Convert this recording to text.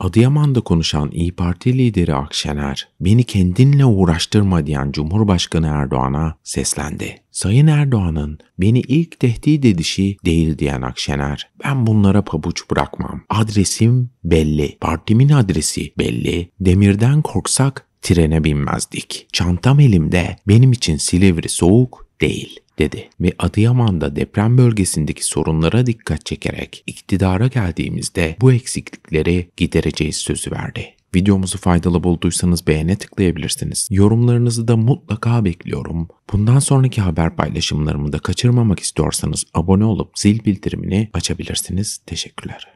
Adıyaman'da konuşan İyi Parti lideri Akşener, beni kendinle uğraştırma diyen Cumhurbaşkanı Erdoğan'a seslendi. Sayın Erdoğan'ın beni ilk tehdit edişi değil diyen Akşener, ben bunlara pabuç bırakmam. Adresim belli, partimin adresi belli. Demirden korksak trene binmezdik. Çantam elimde, benim için Silivri soğuk değil dedi ve Adıyaman'da deprem bölgesindeki sorunlara dikkat çekerek iktidara geldiğimizde bu eksiklikleri gidereceğiz sözü verdi. Videomuzu faydalı bulduysanız beğene tıklayabilirsiniz. Yorumlarınızı da mutlaka bekliyorum. Bundan sonraki haber paylaşımlarımı da kaçırmamak istiyorsanız abone olup zil bildirimini açabilirsiniz. Teşekkürler.